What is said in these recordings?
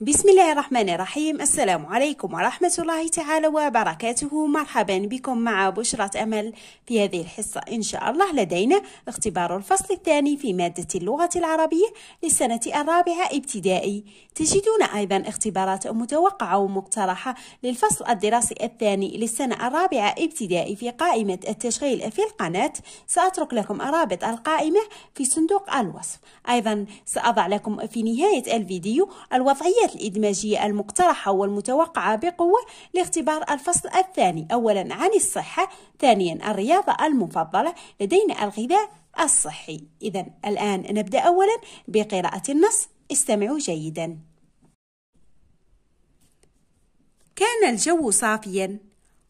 بسم الله الرحمن الرحيم السلام عليكم ورحمة الله تعالى وبركاته مرحبا بكم مع بشرة أمل في هذه الحصة إن شاء الله لدينا اختبار الفصل الثاني في مادة اللغة العربية للسنة الرابعة ابتدائي تجدون أيضا اختبارات متوقعة ومقترحة للفصل الدراسي الثاني للسنة الرابعة ابتدائي في قائمة التشغيل في القناة سأترك لكم رابط القائمة في صندوق الوصف أيضا سأضع لكم في نهاية الفيديو الوضعية الآلية الإدماجية المقترحة والمتوقعة بقوة لاختبار الفصل الثاني أولا عن الصحة ثانيا الرياضة المفضلة لدينا الغذاء الصحي إذا الآن نبدأ أولا بقراءة النص استمعوا جيدا كان الجو صافيا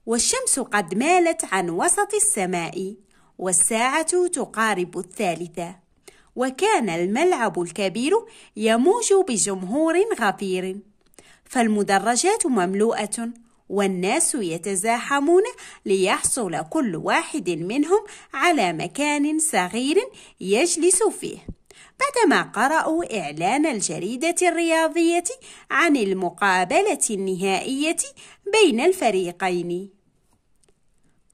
والشمس قد مالت عن وسط السماء والساعة تقارب الثالثة وكان الملعب الكبير يموج بجمهور غفير فالمدرجات مملوءه والناس يتزاحمون ليحصل كل واحد منهم على مكان صغير يجلس فيه بعدما قرأوا إعلان الجريدة الرياضية عن المقابلة النهائية بين الفريقين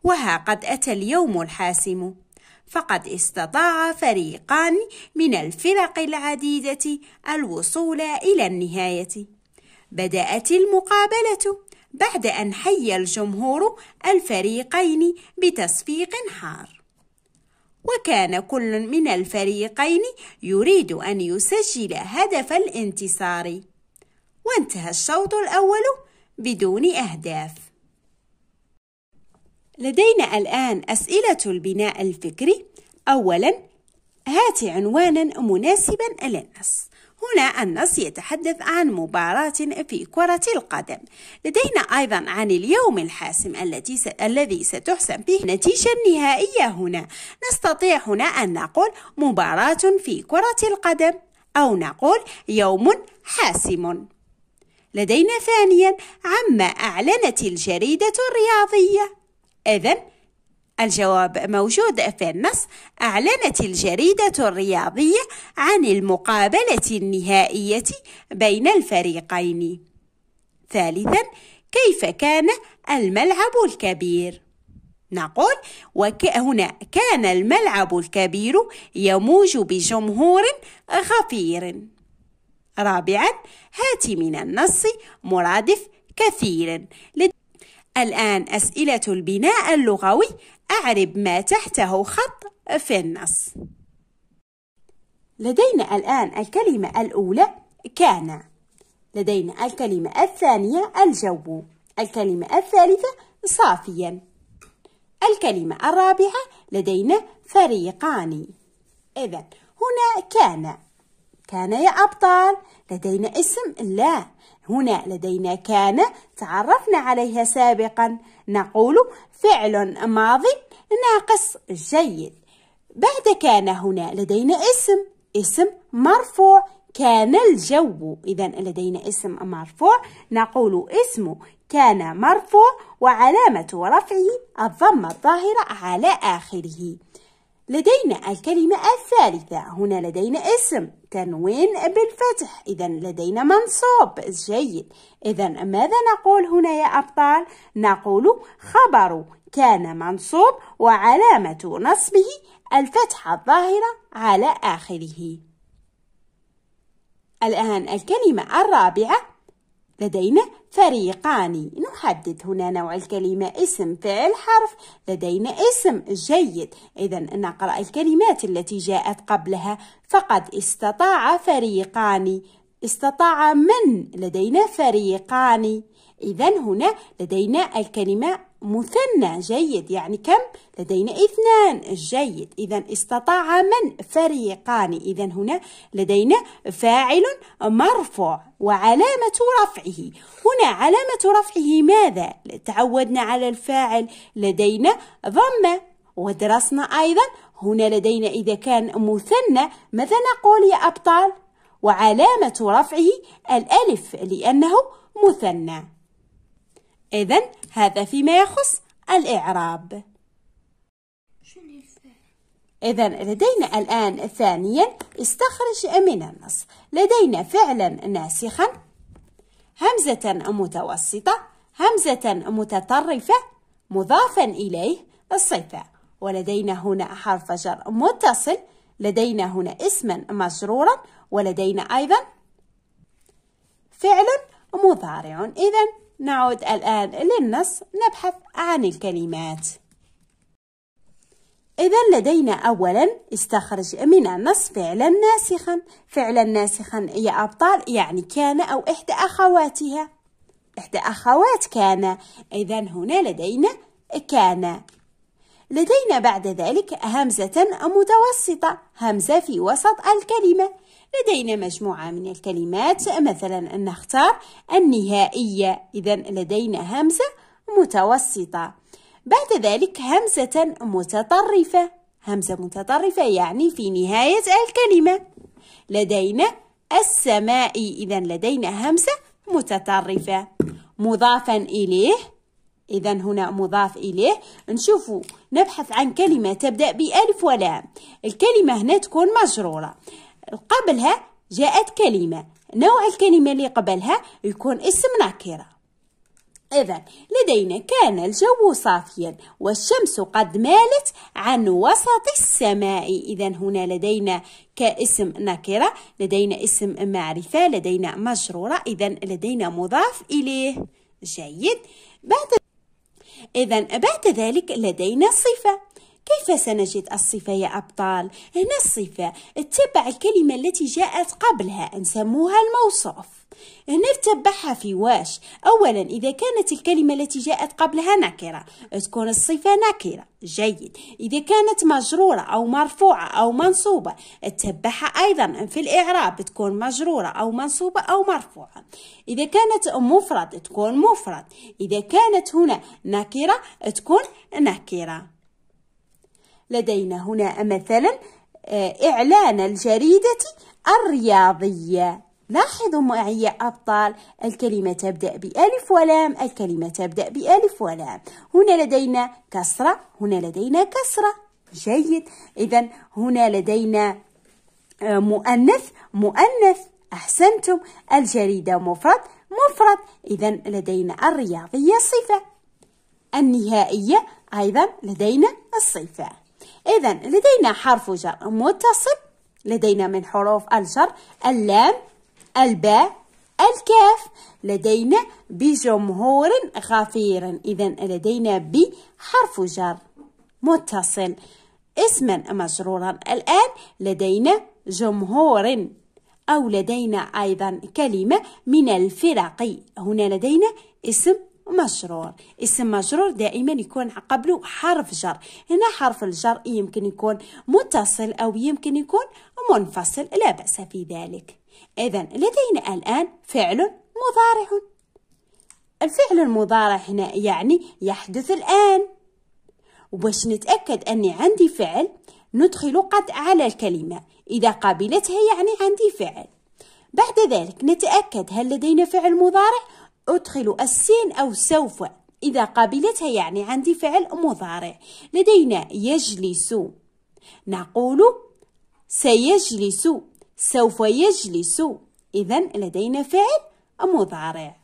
وها قد أتى اليوم الحاسم فقد استطاع فريقان من الفرق العديدة الوصول إلى النهاية. بدأت المقابلة بعد أن حي الجمهور الفريقين بتصفيق حار. وكان كل من الفريقين يريد أن يسجل هدف الانتصار. وانتهى الشوط الأول بدون أهداف. لدينا الآن أسئلة البناء الفكري أولا هات عنوانا مناسبا للنص هنا النص يتحدث عن مباراة في كرة القدم لدينا أيضا عن اليوم الحاسم التي س... الذي ستحسم فيه نتيجة نهائية هنا نستطيع هنا أن نقول مباراة في كرة القدم أو نقول يوم حاسم لدينا ثانيا عما أعلنت الجريدة الرياضية إذا الجواب موجود في النص أعلنت الجريدة الرياضية عن المقابلة النهائية بين الفريقين ثالثا كيف كان الملعب الكبير نقول وك هنا كان الملعب الكبير يموج بجمهور غفير رابعا هات من النص مرادف كثير الآن أسئلة البناء اللغوي أعرب ما تحته خط في النص لدينا الآن الكلمة الأولى كان لدينا الكلمة الثانية الجو الكلمة الثالثة صافيا الكلمة الرابعة لدينا فريقان إذا هنا كان كان يا أبطال لدينا اسم لا هنا لدينا كان تعرفنا عليها سابقا نقول فعل ماضي ناقص جيد بعد كان هنا لدينا اسم اسم مرفوع كان الجو إذا لدينا اسم مرفوع نقول اسم كان مرفوع وعلامة رفعه الضمة الظاهرة على آخره لدينا الكلمة الثالثة هنا لدينا اسم تنوين بالفتح إذا لدينا منصوب جيد إذا ماذا نقول هنا يا أبطال؟ نقول خبر كان منصوب وعلامة نصبه الفتحة الظاهرة على آخره الآن الكلمة الرابعة لدينا فريقان نحدد هنا نوع الكلمة اسم فعل حرف لدينا اسم جيد إذا نقرأ الكلمات التي جاءت قبلها فقد استطاع فريقان استطاع من لدينا فريقان إذا هنا لدينا الكلمة مثنى جيد يعني كم؟ لدينا اثنان جيد إذا استطاع من فريقان إذا هنا لدينا فاعل مرفوع وعلامة رفعه هنا علامة رفعه ماذا؟ تعودنا على الفاعل لدينا ضمة ودرسنا أيضا هنا لدينا إذا كان مثنى ماذا نقول يا أبطال؟ وعلامة رفعه الألف لأنه مثنى إذا هذا فيما يخص الإعراب إذا لدينا الآن ثانيا استخرج من النص لدينا فعلا ناسخا همزة متوسطة همزة متطرفة مضافا إليه الصفة ولدينا هنا حرف جر متصل لدينا هنا اسما مجرورا ولدينا أيضا فعل مضارع إذا نعود الآن للنص نبحث عن الكلمات إذا لدينا أولا استخرج من النص فعلا ناسخا فعلا ناسخا يا أبطال يعني كان أو إحدى أخواتها إحدى أخوات كان إذا هنا لدينا كان لدينا بعد ذلك همزة متوسطة همزة في وسط الكلمة لدينا مجموعة من الكلمات مثلا نختار النهائية إذا لدينا همزة متوسطة بعد ذلك همزة متطرفة همزة متطرفة يعني في نهاية الكلمة لدينا السماء إذا لدينا همزة متطرفة مضافا إليه إذا هنا مضاف إليه نشوف نبحث عن كلمة تبدأ بألف ولام الكلمة هنا تكون مجرورة قبلها جاءت كلمة نوع الكلمة اللي قبلها يكون اسم نكرة إذا لدينا كان الجو صافيا والشمس قد مالت عن وسط السماء إذا هنا لدينا كاسم نكرة لدينا اسم معرفة لدينا مجرورة إذا لدينا مضاف إليه جيد بعد إذا بعد ذلك لدينا صفة كيف سنجد الصفة يا أبطال؟ هنا الصفة اتبع الكلمة التي جاءت قبلها نسموها الموصوف هنا اتبعها في واش أولا إذا كانت الكلمة التي جاءت قبلها نكرة تكون الصفة نكرة جيد إذا كانت مجرورة أو مرفوعة أو منصوبة اتبعها أيضا في الإعراب تكون مجرورة أو منصوبة أو مرفوعة إذا كانت مفرد تكون مفرد إذا كانت هنا نكرة تكون نكرة لدينا هنا مثلا آه، إعلان الجريدة الرياضية لاحظوا معي يا أبطال الكلمة تبدأ بألف ولام الكلمة تبدأ بألف ولام هنا لدينا كسرة هنا لدينا كسرة جيد إذا هنا لدينا آه، مؤنث مؤنث أحسنتم الجريدة مفرد مفرد إذا لدينا الرياضية صفة النهائية أيضا لدينا الصفة إذا لدينا حرف جر متصل لدينا من حروف الجر اللام الباء الكاف لدينا بجمهور غفير إذا لدينا ب حرف جر متصل اسما مجرورا الآن لدينا جمهور أو لدينا أيضا كلمة من الفرق هنا لدينا اسم مجرور اسم مجرور دائما يكون قبله حرف جر هنا حرف الجر يمكن يكون متصل أو يمكن يكون منفصل لا بأس في ذلك إذا لدينا الآن فعل مضارع الفعل المضارع هنا يعني يحدث الآن وباش نتأكد أني عندي فعل ندخل قد على الكلمة إذا قابلتها يعني عندي فعل بعد ذلك نتأكد هل لدينا فعل مضارع أدخل السين أو سوف إذا قبلتها يعني عندي فعل مضارع لدينا يجلس نقول سيجلس سوف يجلس إذا لدينا فعل مضارع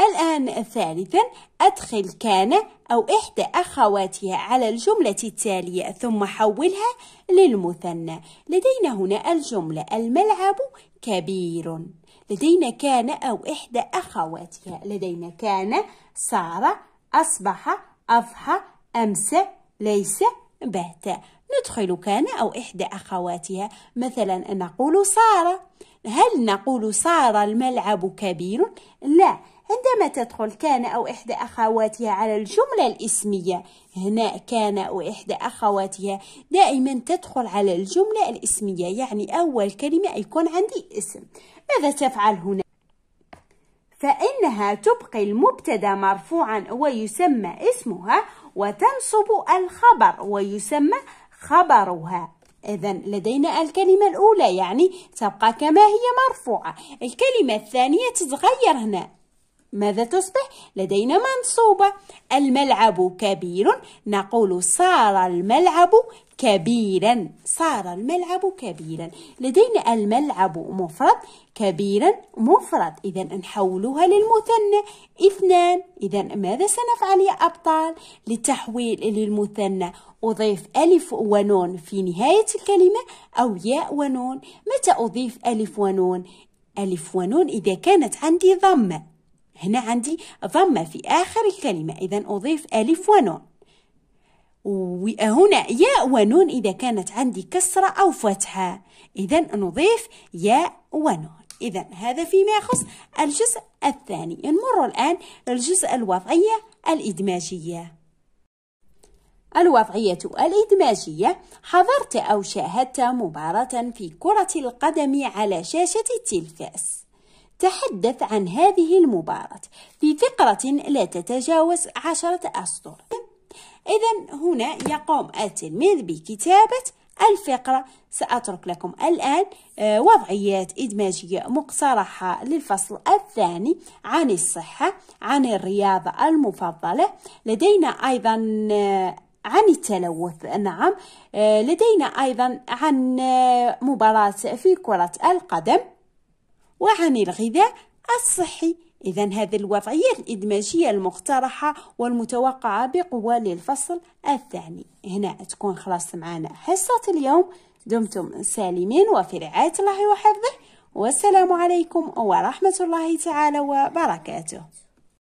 الآن ثالثا أدخل كان أو إحدى أخواتها على الجملة التالية ثم حولها للمثنى لدينا هنا الجملة الملعب كبير لدينا كان أو إحدى أخواتها لدينا كان صار أصبح أضحى أمس ليس بات ندخل كان أو إحدى أخواتها مثلا نقول سارة هل نقول سارة الملعب كبير؟ لا عندما تدخل كان أو إحدى أخواتها على الجملة الإسمية هنا كان أو إحدى أخواتها دائما تدخل على الجملة الإسمية يعني أول كلمة يكون عندي اسم ماذا تفعل هنا؟ فإنها تبقي المبتدا مرفوعا ويسمى اسمها وتنصب الخبر ويسمى خبرها إذا لدينا الكلمة الأولى يعني تبقى كما هي مرفوعة الكلمة الثانية تتغير هنا ماذا تصبح؟ لدينا منصوبة الملعب كبير نقول صار الملعب كبيرا صار الملعب كبيرا لدينا الملعب مفرد كبيرا مفرد إذا نحولها للمثنى اثنان إذا ماذا سنفعل يا أبطال للتحويل للمثنى أضيف ألف ونون في نهاية الكلمة أو ياء ونون متى أضيف ألف ونون ألف ونون إذا كانت عندي ضمة هنا عندي ضمة في آخر الكلمة إذا أضيف ألف ونون وهنا ياء ونون إذا كانت عندي كسرة أو فتحة إذا نضيف ياء ونون إذا هذا فيما يخص الجزء الثاني نمر الآن للجزء الوضعية الإدماجية الوضعية الإدماجية حضرت أو شاهدت مباراة في كرة القدم على شاشة التلفاز تحدث عن هذه المباراة في فقرة لا تتجاوز عشرة أسطر إذا هنا يقوم التلميذ بكتابة الفقرة سأترك لكم الآن آه، وضعيات إدماجية مقترحة للفصل الثاني عن الصحة عن الرياضة المفضلة لدينا أيضا آه، عن التلوث نعم آه، لدينا أيضا عن مباراة في كرة القدم وعن الغذاء الصحي إذا هذه الوضعية الإدماجية المقترحة والمتوقعة بقوة للفصل الثاني هنا تكون خلاص معنا حصة اليوم دمتم سالمين وفي رعاية الله وحفظه والسلام عليكم ورحمة الله تعالى وبركاته